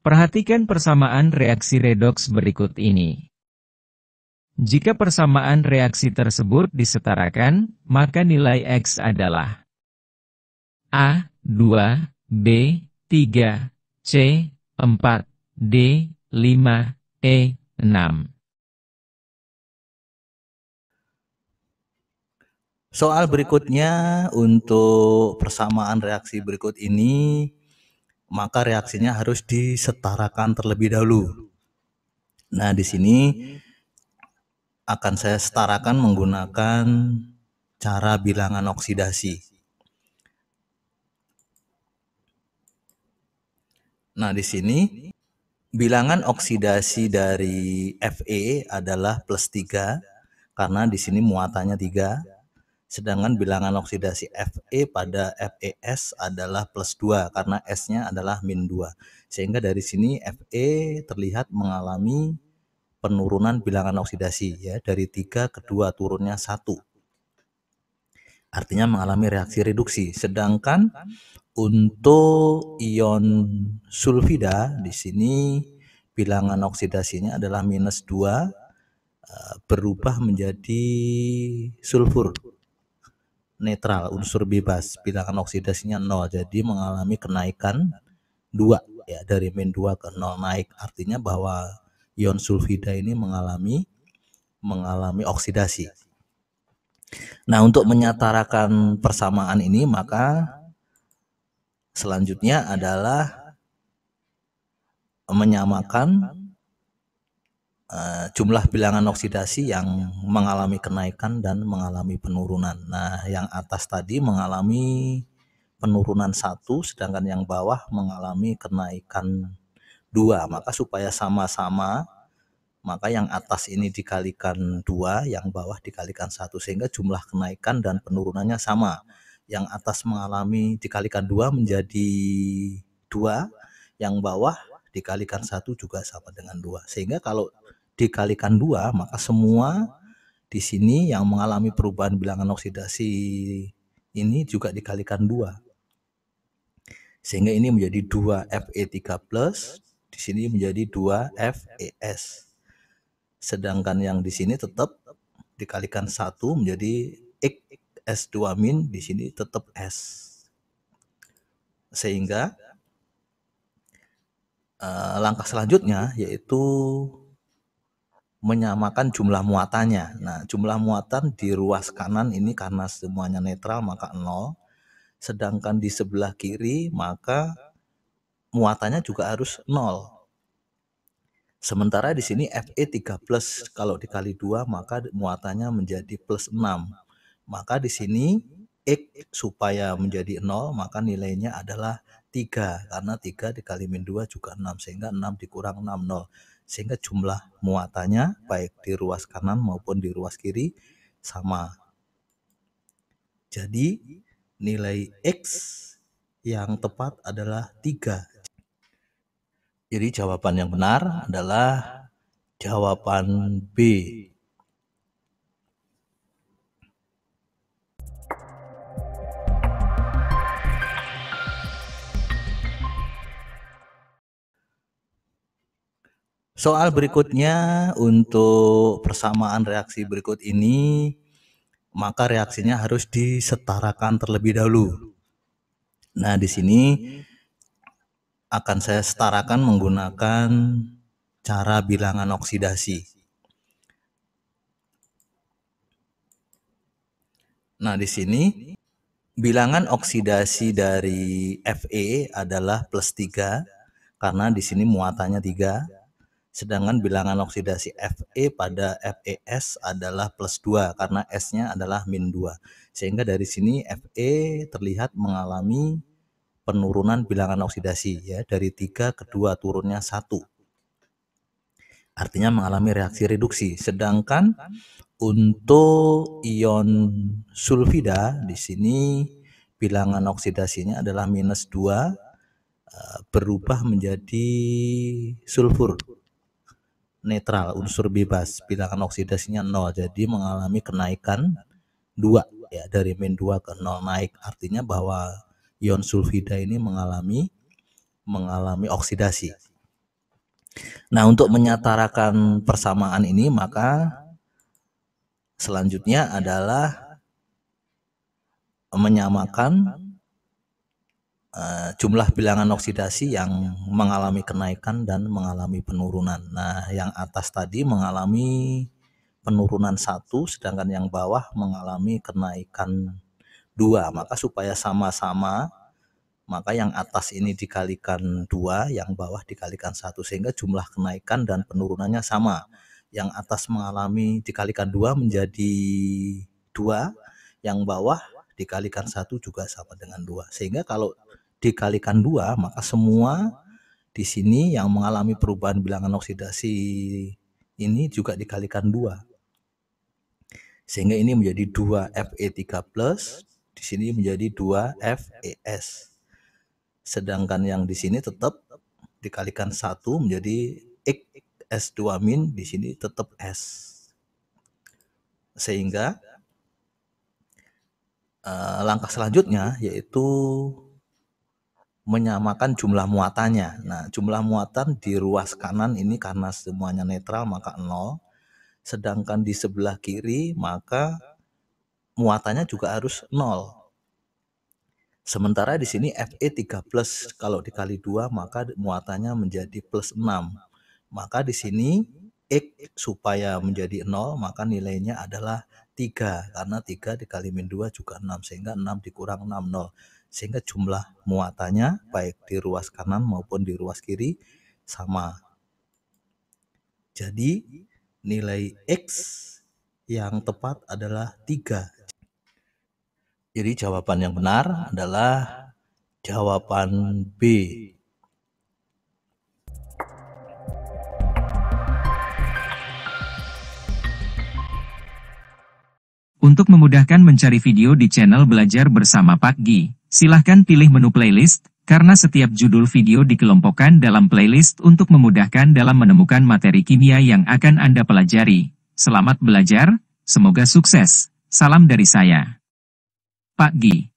Perhatikan persamaan reaksi redoks berikut ini. Jika persamaan reaksi tersebut disetarakan, maka nilai X adalah A, 2, B, 3, C, 4, D, 5, E, 6. Soal berikutnya untuk persamaan reaksi berikut ini maka reaksinya harus disetarakan terlebih dahulu. Nah, di sini akan saya setarakan menggunakan cara bilangan oksidasi. Nah, di sini bilangan oksidasi dari Fe adalah plus 3 karena di sini muatannya 3 Sedangkan bilangan oksidasi Fe pada FeS adalah plus 2 karena S-nya adalah min 2. Sehingga dari sini Fe terlihat mengalami penurunan bilangan oksidasi ya dari 3 ke 2 turunnya 1. Artinya mengalami reaksi reduksi. Sedangkan untuk ion sulfida di sini bilangan oksidasinya adalah minus 2 eh, berubah menjadi sulfur netral unsur bebas bilangan oksidasinya 0 jadi mengalami kenaikan 2 ya dari min 2 ke 0 naik artinya bahwa ion sulfida ini mengalami mengalami oksidasi nah untuk menyatarakan persamaan ini maka selanjutnya adalah menyamakan Eh, jumlah bilangan oksidasi yang mengalami kenaikan dan mengalami penurunan. Nah, yang atas tadi mengalami penurunan satu, sedangkan yang bawah mengalami kenaikan dua. Maka supaya sama-sama maka yang atas ini dikalikan dua, yang bawah dikalikan satu sehingga jumlah kenaikan dan penurunannya sama. Yang atas mengalami dikalikan dua menjadi dua, yang bawah dikalikan satu juga sama dengan dua. Sehingga kalau dikalikan dua maka semua di sini yang mengalami perubahan bilangan oksidasi ini juga dikalikan dua sehingga ini menjadi 2 Fe3 plus di sini menjadi 2 FeS sedangkan yang di sini tetap dikalikan satu menjadi xs 2 min di sini tetap S sehingga eh, langkah selanjutnya yaitu menyamakan jumlah muatannya. Nah, jumlah muatan di ruas kanan ini karena semuanya netral maka 0. Sedangkan di sebelah kiri maka muatannya juga harus 0. Sementara di sini FE 3 plus kalau dikali 2 maka muatannya menjadi plus 6. Maka di sini X supaya menjadi 0 maka nilainya adalah 3 karena 3 dikali min 2 juga 6 sehingga 6 dikurang 6 0 sehingga jumlah muatannya baik di ruas kanan maupun di ruas kiri sama. Jadi nilai X yang tepat adalah 3. Jadi jawaban yang benar adalah jawaban B. Soal berikutnya untuk persamaan reaksi berikut ini maka reaksinya harus disetarakan terlebih dahulu. Nah, di sini akan saya setarakan menggunakan cara bilangan oksidasi. Nah, di sini bilangan oksidasi dari Fe adalah plus 3 karena di sini muatannya 3 Sedangkan bilangan oksidasi Fe pada FeS adalah plus 2 karena S-nya adalah min 2. Sehingga dari sini Fe terlihat mengalami penurunan bilangan oksidasi ya dari 3 ke 2 turunnya 1. Artinya mengalami reaksi reduksi. Sedangkan untuk ion sulfida di sini bilangan oksidasinya adalah minus 2 eh, berubah menjadi sulfur netral unsur bebas bilangan oksidasinya nol jadi mengalami kenaikan dua ya dari min dua ke nol naik artinya bahwa ion sulfida ini mengalami mengalami oksidasi nah untuk menyatarakan persamaan ini maka selanjutnya adalah menyamakan Eh, jumlah bilangan oksidasi yang mengalami kenaikan dan mengalami penurunan. Nah, yang atas tadi mengalami penurunan satu, sedangkan yang bawah mengalami kenaikan dua. Maka supaya sama-sama, maka yang atas ini dikalikan dua, yang bawah dikalikan satu, sehingga jumlah kenaikan dan penurunannya sama. Yang atas mengalami dikalikan dua menjadi dua, yang bawah dikalikan satu juga sama dengan dua. Sehingga kalau dikalikan dua maka semua di sini yang mengalami perubahan bilangan oksidasi ini juga dikalikan dua. Sehingga ini menjadi 2 Fe3+, di sini menjadi 2 FeS. Sedangkan yang di sini tetap dikalikan satu menjadi X S2 min di sini tetap S. Sehingga uh, langkah selanjutnya yaitu menyamakan jumlah muatannya. Nah, jumlah muatan di ruas kanan ini karena semuanya netral maka nol. sedangkan di sebelah kiri maka muatannya juga harus nol. Sementara di sini FE 3 plus kalau dikali 2 maka muatannya menjadi plus 6. Maka di sini X supaya menjadi 0 maka nilainya adalah 3 karena 3 dikali min 2 juga 6 sehingga 6 dikurang 6 0 sehingga jumlah muatannya baik di ruas kanan maupun di ruas kiri sama. Jadi nilai X yang tepat adalah 3. Jadi jawaban yang benar adalah jawaban B. Untuk memudahkan mencari video di channel Belajar Bersama Pak Gi, silahkan pilih menu playlist, karena setiap judul video dikelompokkan dalam playlist untuk memudahkan dalam menemukan materi kimia yang akan Anda pelajari. Selamat belajar, semoga sukses. Salam dari saya. Pak Gi.